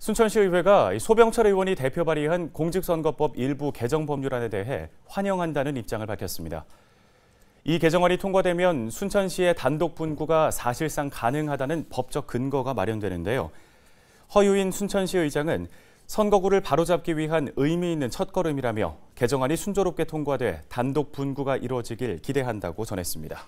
순천시의회가 소병철 의원이 대표 발의한 공직선거법 일부 개정 법률안에 대해 환영한다는 입장을 밝혔습니다. 이 개정안이 통과되면 순천시의 단독 분구가 사실상 가능하다는 법적 근거가 마련되는데요. 허유인 순천시 의장은 선거구를 바로잡기 위한 의미 있는 첫걸음이라며 개정안이 순조롭게 통과돼 단독 분구가 이뤄지길 기대한다고 전했습니다.